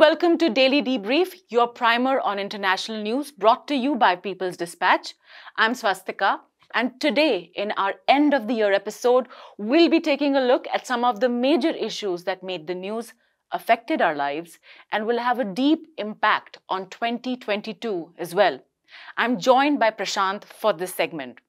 welcome to Daily Debrief, your primer on international news brought to you by People's Dispatch. I'm Swastika, and today, in our end of the year episode, we'll be taking a look at some of the major issues that made the news, affected our lives, and will have a deep impact on 2022 as well. I'm joined by Prashant for this segment.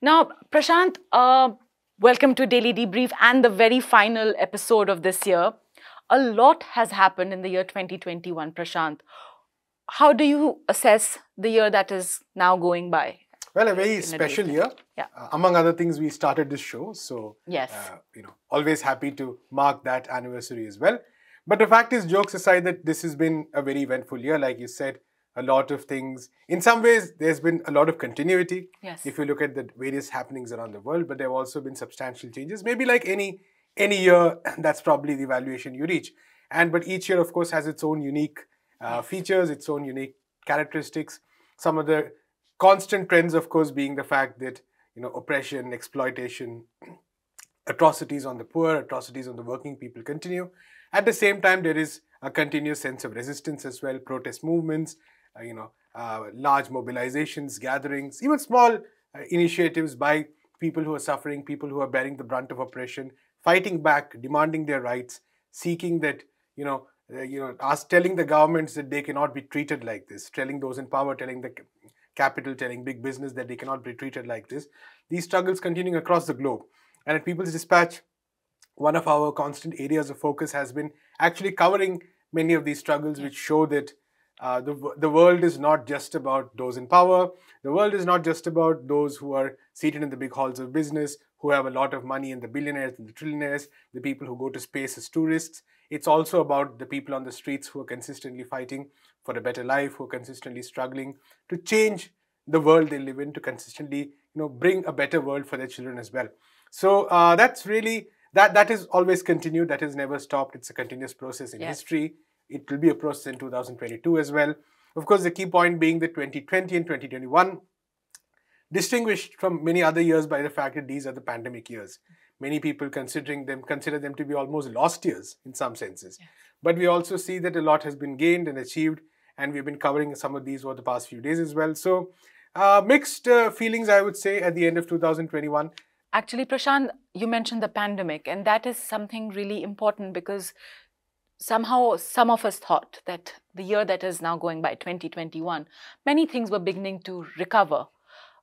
Now, Prashant, uh, welcome to Daily Debrief and the very final episode of this year a lot has happened in the year 2021, Prashant. How do you assess the year that is now going by? Well, a very special year. Yeah. Uh, among other things, we started this show. So, yes. Uh, you know, always happy to mark that anniversary as well. But the fact is, jokes aside, that this has been a very eventful year. Like you said, a lot of things. In some ways, there's been a lot of continuity. Yes. If you look at the various happenings around the world, but there have also been substantial changes. Maybe like any any year, that's probably the valuation you reach. And but each year, of course, has its own unique uh, features, its own unique characteristics. Some of the constant trends, of course, being the fact that you know oppression, exploitation, atrocities on the poor, atrocities on the working people continue. At the same time, there is a continuous sense of resistance as well, protest movements, uh, you know, uh, large mobilizations, gatherings, even small uh, initiatives by people who are suffering, people who are bearing the brunt of oppression, fighting back, demanding their rights, seeking that, you know, uh, you know, ask, telling the governments that they cannot be treated like this, telling those in power, telling the capital, telling big business that they cannot be treated like this. These struggles continuing across the globe. And at People's Dispatch, one of our constant areas of focus has been actually covering many of these struggles which show that uh, the, the world is not just about those in power. The world is not just about those who are seated in the big halls of business who have a lot of money and the billionaires and the trillionaires, the people who go to space as tourists. It's also about the people on the streets who are consistently fighting for a better life, who are consistently struggling to change the world they live in, to consistently you know bring a better world for their children as well. So uh, that's really that that is always continued. That has never stopped. It's a continuous process in yes. history. It will be a process in 2022 as well. Of course, the key point being that 2020 and 2021 distinguished from many other years by the fact that these are the pandemic years. Many people considering them consider them to be almost lost years in some senses. Yeah. But we also see that a lot has been gained and achieved, and we've been covering some of these over the past few days as well. So uh, mixed uh, feelings, I would say, at the end of 2021. Actually, Prashant, you mentioned the pandemic, and that is something really important because somehow some of us thought that the year that is now going by 2021 many things were beginning to recover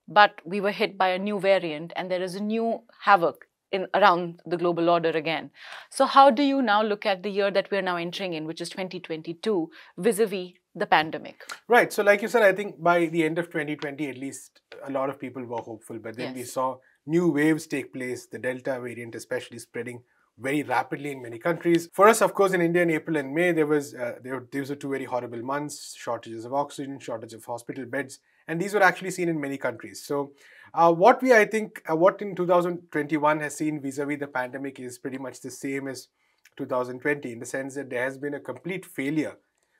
but we were hit by a new variant and there is a new havoc in around the global order again. So how do you now look at the year that we are now entering in, which is 2022, vis-a-vis the pandemic? Right. So like you said, I think by the end of 2020, at least a lot of people were hopeful, but then yes. we saw new waves take place, the Delta variant especially spreading very rapidly in many countries. For us, of course, in India in April and May, there was uh, there, these were two very horrible months, shortages of oxygen, shortage of hospital beds, and these were actually seen in many countries. So uh, what we, I think, uh, what in 2021 has seen vis-a-vis -vis the pandemic is pretty much the same as 2020 in the sense that there has been a complete failure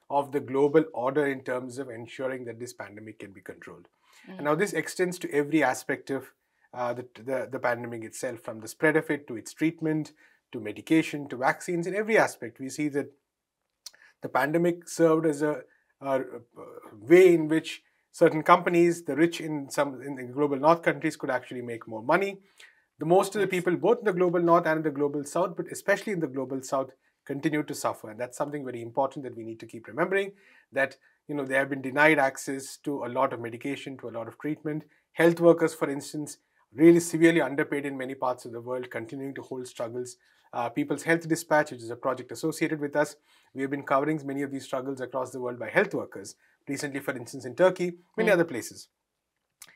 of the global order in terms of ensuring that this pandemic can be controlled. Mm. And now mm. this extends to every aspect of uh, the, the, the pandemic itself, from the spread of it to its treatment, to medication, to vaccines, in every aspect. We see that the pandemic served as a, a, way in which certain companies, the rich in some in the global north countries, could actually make more money. The most of the people, both in the global north and in the global south, but especially in the global south, continue to suffer. And that's something very important that we need to keep remembering that you know they have been denied access to a lot of medication, to a lot of treatment. Health workers, for instance, really severely underpaid in many parts of the world, continuing to hold struggles. Uh, People's Health Dispatch, which is a project associated with us, we have been covering many of these struggles across the world by health workers. Recently, for instance, in Turkey, many mm. other places.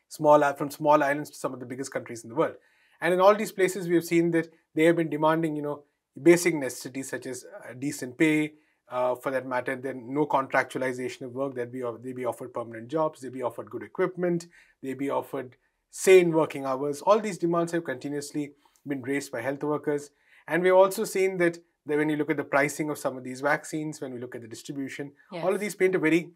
Small, uh, from small islands to some of the biggest countries in the world. And in all these places, we have seen that they have been demanding, you know, basic necessities such as uh, decent pay, uh, for that matter, then no contractualization of work. That be they be offered permanent jobs, they be offered good equipment, they be offered sane working hours. All these demands have continuously been raised by health workers. And we've also seen that, that when you look at the pricing of some of these vaccines, when we look at the distribution, yes. all of these paint a very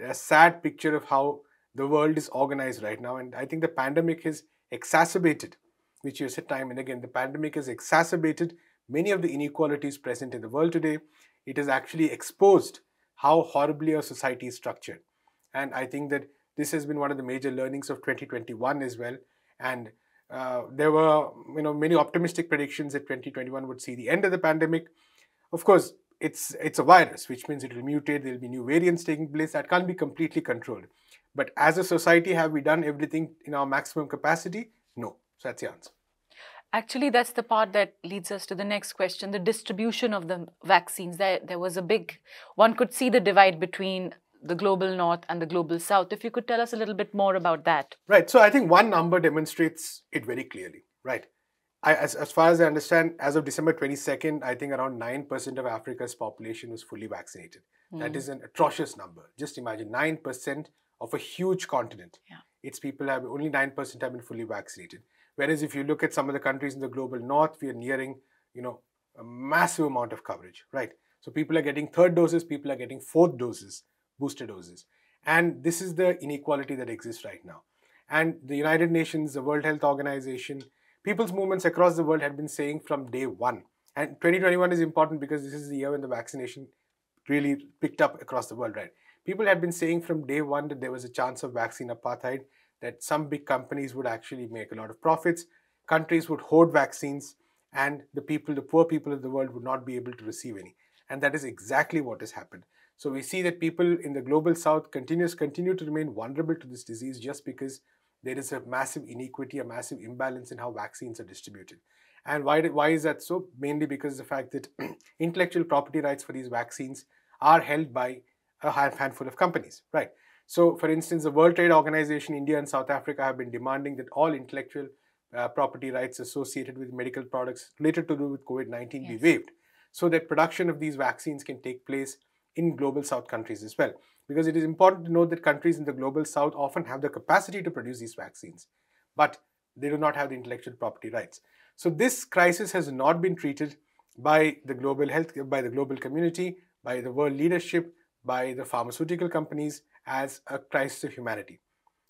a uh, sad picture of how the world is organized right now. And I think the pandemic has exacerbated, which you said time and again, the pandemic has exacerbated many of the inequalities present in the world today. It has actually exposed how horribly our society is structured. And I think that this has been one of the major learnings of 2021 as well. And uh, there were, you know, many optimistic predictions that 2021 would see the end of the pandemic. Of course, it's it's a virus, which means it will mutate. There will be new variants taking place that can't be completely controlled. But as a society, have we done everything in our maximum capacity? No. So that's the answer. Actually, that's the part that leads us to the next question the distribution of the vaccines. There, there was a big, one could see the divide between the global north and the global south. If you could tell us a little bit more about that. Right. So I think one number demonstrates it very clearly, right? I, as, as far as I understand, as of December 22nd, I think around 9% of Africa's population was fully vaccinated. Mm. That hmm. is an atrocious number. Just imagine 9% of a huge continent. Yeah. Its people have only 9% have been fully vaccinated. Whereas if you look at some of the countries in the global north, we are nearing, you know, a massive amount of coverage, right? So people are getting third doses, people are getting fourth doses booster doses. And this is the inequality that exists right now. And the United Nations, the World Health Organization, people's movements across the world had been saying from day one. And 2021 is important because this is the year when the vaccination really picked up across the world, right? People had been saying from day one that there was a chance of vaccine apartheid, that some big companies would actually make a lot of profits, countries would hoard vaccines, and the people, the poor people of the world would not be able to receive any. And that is exactly what has happened. So we see that people in the global south continues continue to remain vulnerable to this disease just because there is a massive inequity, a massive imbalance in how vaccines are distributed. And why, why is that so? Mainly because the fact that intellectual property rights for these vaccines are held by a handful of companies, right? So, for instance, the World Trade Organization, India and South Africa have been demanding that all intellectual uh, property rights associated with medical products related to do with COVID-19 yes. be waived so that production of these vaccines can take place in global south countries as well. Because it is important to note that countries in the global south often have the capacity to produce these vaccines, but they do not have the intellectual property rights. So this crisis has not been treated by the global health, by the global community, by the world leadership, by the pharmaceutical companies as a crisis of humanity.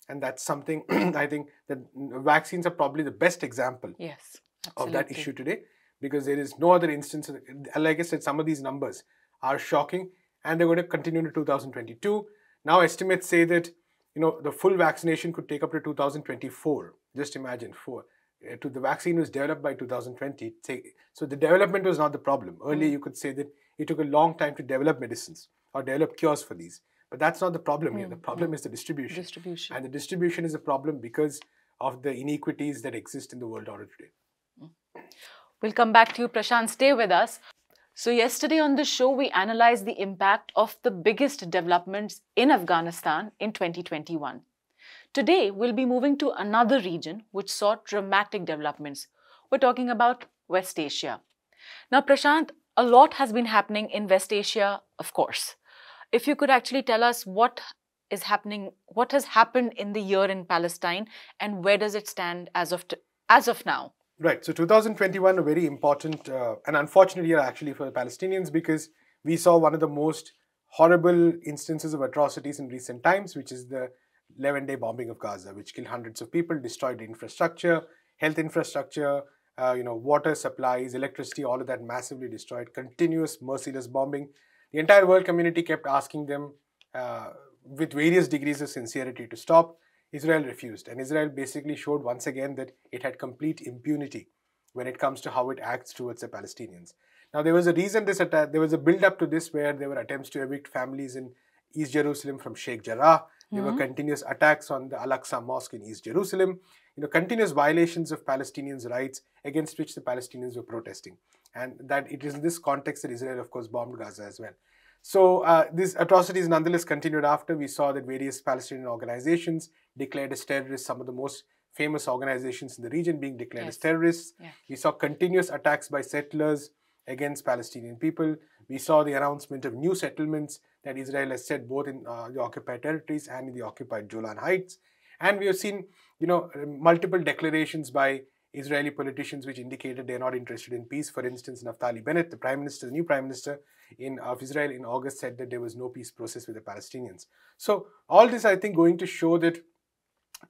And that's something I think that vaccines are probably the best example yes, of that issue today because there is no other instance. Like I said, some of these numbers are shocking and they're going to continue into 2022. Now estimates say that you know the full vaccination could take up to 2024. Just imagine four. Eh, to the vaccine was developed by 2020. So the development was not the problem. Earlier mm. you could say that it took a long time to develop medicines or develop cures for these. But that's not the problem mm. here. Hmm. The problem mm. is the distribution. distribution. And the distribution is a problem because of the inequities that exist in the world order today. Hmm. We'll come back to you, Prashant. Stay with us. So, yesterday on the show, we analyzed the impact of the biggest developments in Afghanistan in 2021. Today, we'll be moving to another region which saw dramatic developments. We're talking about West Asia. Now, Prashant, a lot has been happening in West Asia, of course. If you could actually tell us what is happening, what has happened in the year in Palestine, and where does it stand as of, as of now? Right. So 2021, a very important uh, and unfortunate year actually for the Palestinians because we saw one of the most horrible instances of atrocities in recent times, which is the 11 day bombing of Gaza, which killed hundreds of people, destroyed infrastructure, health infrastructure, uh, you know, water supplies, electricity, all of that massively destroyed, continuous merciless bombing. The entire world community kept asking them uh, with various degrees of sincerity to stop. Israel refused, and Israel basically showed once again that it had complete impunity when it comes to how it acts towards the Palestinians. Now, there was a reason this attack, there was a build up to this where there were attempts to evict families in East Jerusalem from Sheikh Jarrah. There mm-hmm. were hmm. continuous attacks on the Al Aqsa Mosque in East Jerusalem. You know, continuous violations of Palestinians' rights against which the Palestinians were protesting. And that it is in this context that Israel, of course, bombed Gaza as well. So uh, these atrocities nonetheless continued after we saw that various Palestinian organizations declared as terrorists, some of the most famous organizations in the region being declared yes. as terrorists. Yeah. We saw continuous attacks by settlers against Palestinian people. We saw the announcement of new settlements that Israel has set both in uh, the occupied territories and in the occupied Golan Heights. And we have seen, you know, multiple declarations by Israeli politicians which indicated they are not interested in peace. For instance, Naftali Bennett, the prime minister, the new prime minister, in, of Israel in August said that there was no peace process with the Palestinians. So all this, I think, going to show that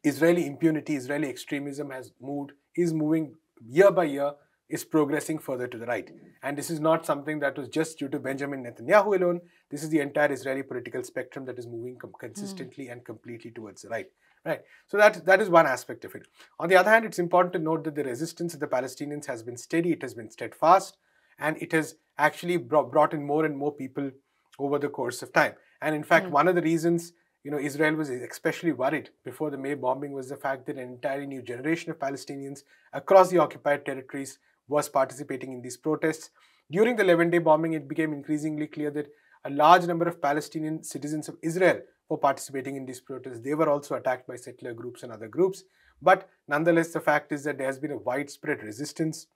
Israeli impunity, Israeli extremism has moved, is moving year by year, is progressing further to the right. And this is not something that was just due to Benjamin Netanyahu alone. This is the entire Israeli political spectrum that is moving consistently mm. and completely towards the right. Right. So that, that is one aspect of it. On the other hand, it's important to note that the resistance of the Palestinians has been steady, it has been steadfast, and it has actually brought, brought in more and more people over the course of time. And in fact, mm. one of the reasons you know Israel was especially worried before the May bombing was the fact that an entirely new generation of Palestinians across the occupied territories was participating in these protests. During the 11-day bombing, it became increasingly clear that a large number of Palestinian citizens of Israel were participating in these protests. They were also attacked by settler groups and other groups. But nonetheless, the fact is that there has been a widespread resistance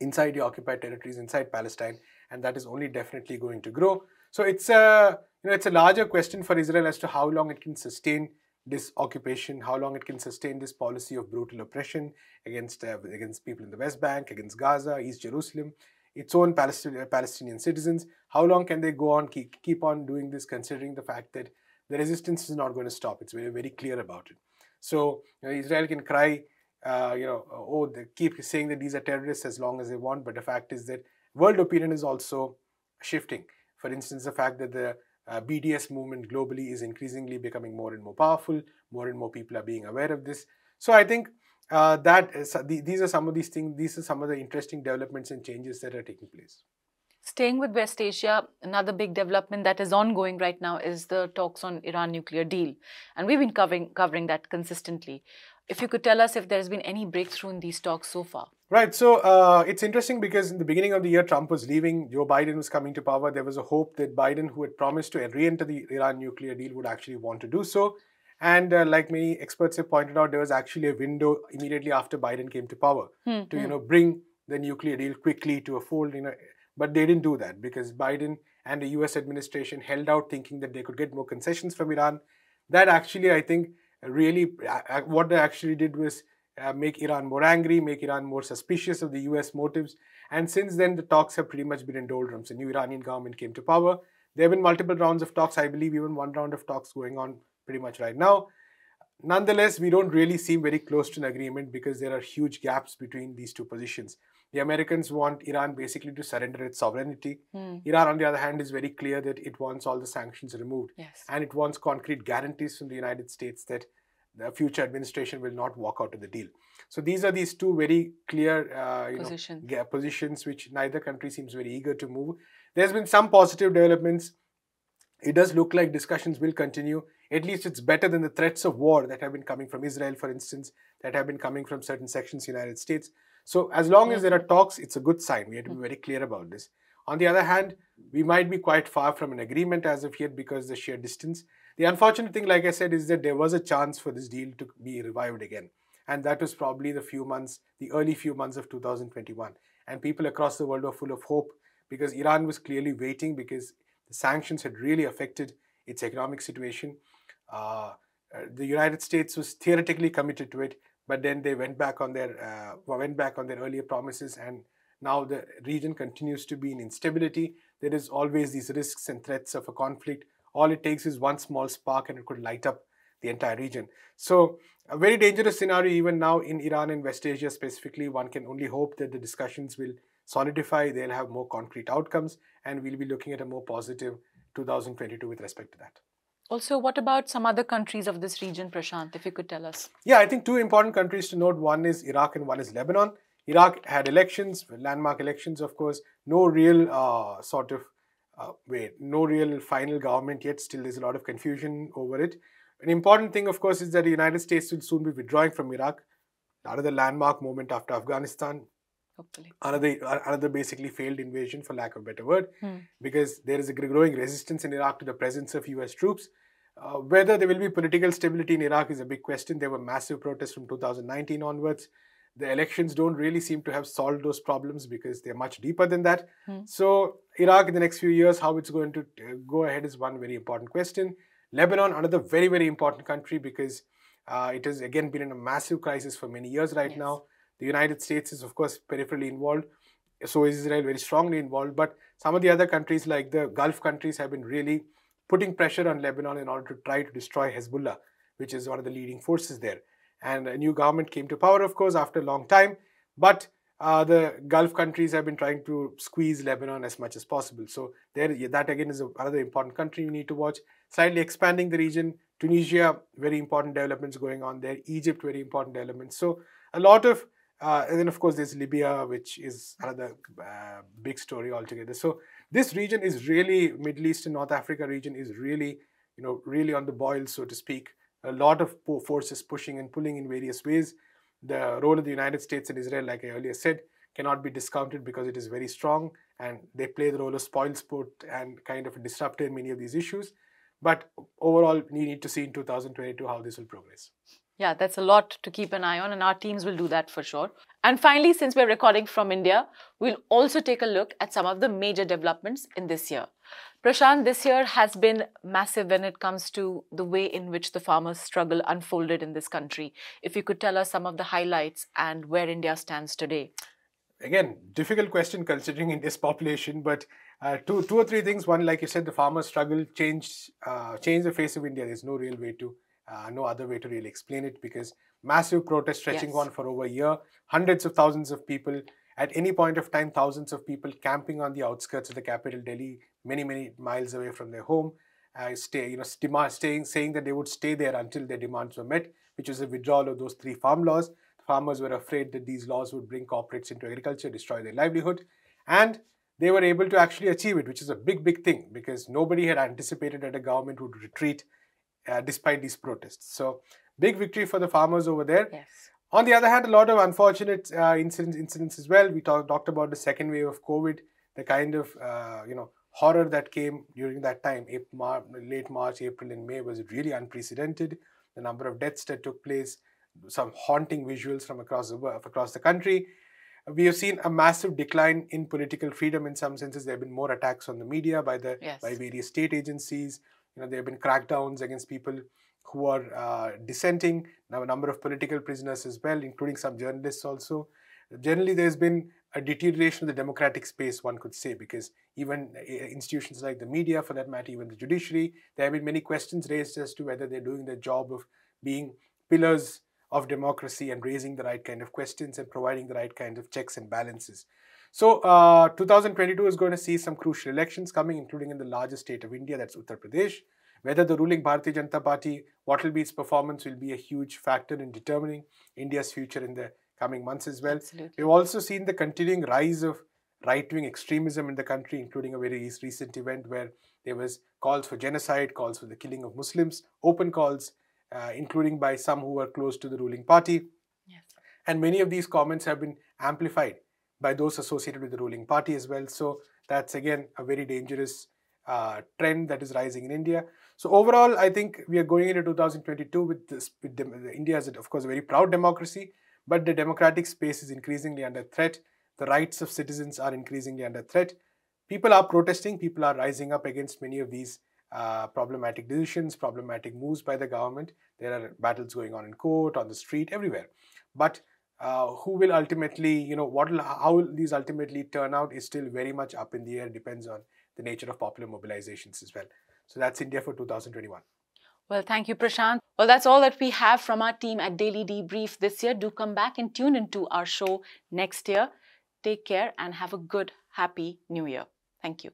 inside the occupied territories, inside Palestine, and that is only definitely going to grow. So it's a you know it's a larger question for Israel as to how long it can sustain this occupation, how long it can sustain this policy of brutal oppression against uh, against people in the West Bank, against Gaza, East Jerusalem, its own Palestinian, uh, Palestinian citizens. How long can they go on keep, keep on doing this, considering the fact that the resistance is not going to stop? It's very very clear about it. So you know, Israel can cry uh, you know, uh, oh, they keep saying that these are terrorists as long as they want, but the fact is that world opinion is also shifting. For instance, the fact that the uh, BDS movement globally is increasingly becoming more and more powerful, more and more people are being aware of this. So I think uh, that is, uh, these are some of these things, these are some of the interesting developments and changes that are taking place. Staying with West Asia, another big development that is ongoing right now is the talks on Iran nuclear deal. And we've been covering, covering that consistently if you could tell us if there's been any breakthrough in these talks so far. Right. So uh, it's interesting because in the beginning of the year, Trump was leaving, Joe Biden was coming to power. There was a hope that Biden, who had promised to re enter the Iran nuclear deal, would actually want to do so. And uh, like many experts have pointed out, there was actually a window immediately after Biden came to power hmm. to, you hmm. know, bring the nuclear deal quickly to a fold, you know. But they didn't do that because Biden and the US administration held out thinking that they could get more concessions from Iran. That actually, I think, really uh, what they actually did was uh, make Iran more angry, make Iran more suspicious of the US motives. And since then, the talks have pretty much been in doldrums. The new Iranian government came to power. There have been multiple rounds of talks, I believe, even one round of talks going on pretty much right now. Nonetheless, we don't really seem very close to an agreement because there are huge gaps between these two positions. The Americans want Iran basically to surrender its sovereignty. Mm. Iran, on the other hand, is very clear that it wants all the sanctions removed. Yes. And it wants concrete guarantees from the United States that the future administration will not walk out of the deal. So these are these two very clear uh, know, positions which neither country seems very eager to move. There's been some positive developments. It does look like discussions will continue. At least it's better than the threats of war that have been coming from Israel, for instance, that have been coming from certain sections of the United States. So as long as there are mm-hmm. talks, it's a good sign. We have to be mm-hmm. very clear about this. On the other hand, we might be quite far from an agreement as of yet because the sheer distance. The unfortunate thing, like I said, is that there was a chance for this deal to be revived again. And that was probably the few months, the early few months of 2021. And people across the world were full of hope because Iran was clearly waiting because the sanctions had really affected its economic situation. Uh, uh the United States was theoretically committed to it but then they went back on their uh, went back on their earlier promises and now the region continues to be in instability. There is always these risks and threats of a conflict. All it takes is one small spark and it could light up the entire region. So a very dangerous scenario even now in Iran and West Asia specifically. One can only hope that the discussions will solidify, they'll have more concrete outcomes and we'll be looking at a more positive 2022 with respect to that. Also, what about some other countries of this region, Prashant, if you could tell us? Yeah, I think two important countries to note one is Iraq and one is Lebanon. Iraq had elections, landmark elections, of course, no real uh, sort of uh, wait, no real final government yet. Still, there's a lot of confusion over it. An important thing, of course, is that the United States will soon be withdrawing from Iraq. Another landmark moment after Afghanistan. Hopefully. Another, another basically failed invasion, for lack of a better word, hmm. because there is a growing resistance in Iraq to the presence of US troops. Uh, whether there will be political stability in Iraq is a big question. There were massive protests from 2019 onwards. The elections don't really seem to have solved those problems because they're much deeper than that. Hmm. So, Iraq in the next few years, how it's going to uh, go ahead is one very important question. Lebanon, another very, very important country because uh, it has again been in a massive crisis for many years right yes. now. The United States is, of course, peripherally involved. So is Israel very strongly involved. But some of the other countries, like the Gulf countries, have been really putting pressure on Lebanon in order to try to destroy Hezbollah, which is one of the leading forces there. And a new government came to power, of course, after a long time. But uh, the Gulf countries have been trying to squeeze Lebanon as much as possible. So there, that again is another important country you need to watch. Slightly expanding the region, Tunisia, very important developments going on there. Egypt, very important developments. So a lot of uh, and then, of course, there's Libya, which is another uh, big story altogether. So this region is really, Middle East and North Africa region is really, you know, really on the boil, so to speak. A lot of forces pushing and pulling in various ways. The role of the United States and Israel, like I earlier said, cannot be discounted because it is very strong and they play the role of spoilsport and kind of disrupt in many of these issues. But overall, we need to see in 2022 how this will progress. Yeah, that's a lot to keep an eye on, and our teams will do that for sure. And finally, since we're recording from India, we'll also take a look at some of the major developments in this year. Prashant, this year has been massive when it comes to the way in which the farmers' struggle unfolded in this country. If you could tell us some of the highlights and where India stands today. Again, difficult question considering India's population, but uh, two, two or three things. One, like you said, the farmers' struggle changed, uh, changed the face of India. There's no real way to uh, no other way to really explain it because massive protests stretching yes. on for over a year, hundreds of thousands of people, at any point of time, thousands of people camping on the outskirts of the capital, Delhi, many, many miles away from their home, uh, stay, you know, demand, staying, saying that they would stay there until their demands were met, which was a withdrawal of those three farm laws. Farmers were afraid that these laws would bring corporates into agriculture, destroy their livelihood, and they were able to actually achieve it, which is a big, big thing because nobody had anticipated that a government would retreat uh, despite these protests. So big victory for the farmers over there. Yes. On the other hand, a lot of unfortunate uh, incidents, incidents as well. We talk, talked about the second wave of COVID, the kind of uh, you know horror that came during that time, April, Mar late March, April, and May was really unprecedented. The number of deaths that took place, some haunting visuals from across the world, across the country. We have seen a massive decline in political freedom. In some senses, there have been more attacks on the media by the yes. by various state agencies you know, there have been crackdowns against people who are uh, dissenting. Now, a number of political prisoners as well, including some journalists also. Generally, there's been a deterioration of the democratic space, one could say, because even eh, eh, institutions like the media, for that matter, even the judiciary, there have been many questions raised as to whether they're doing their job of being pillars of democracy and raising the right kind of questions and providing the right kind of checks and balances. So uh, 2022 is going to see some crucial elections coming, including in the largest state of India, that's Uttar Pradesh. Whether the ruling Bharatiya Janata Party, what will be its performance, will be a huge factor in determining India's future in the coming months as well. Absolutely. We've also seen the continuing rise of right-wing extremism in the country, including a very recent event where there was calls for genocide, calls for the killing of Muslims, open calls, uh, including by some who were close to the ruling party. Yes. And many of these comments have been amplified by those associated with the ruling party as well. So that's again a very dangerous uh, trend that is rising in India. So overall, I think we are going into 2022 with this. With the, India is, of course, a very proud democracy, but the democratic space is increasingly under threat. The rights of citizens are increasingly under threat. People are protesting. People are rising up against many of these uh, problematic decisions, problematic moves by the government. There are battles going on in court, on the street, everywhere. But uh, who will ultimately, you know, what will, how these ultimately turn out is still very much up in the air. Depends on the nature of popular mobilizations as well. So that's India for 2021. Well, thank you, Prashant. Well, that's all that we have from our team at Daily Debrief this year. Do come back and tune into our show next year. Take care and have a good, happy new year. Thank you.